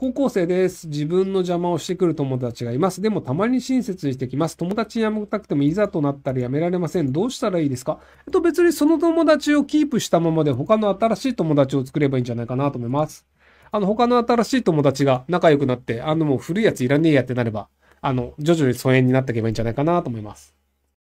高校生です。自分の邪魔をしてくる友達がいます。でもたまに親切にしてきます。友達にやめたくてもいざとなったらやめられません。どうしたらいいですかえっと別にその友達をキープしたままで他の新しい友達を作ればいいんじゃないかなと思います。あの他の新しい友達が仲良くなって、あのもう古いやついらねえやってなれば、あの徐々に疎遠になっていけばいいんじゃないかなと思います。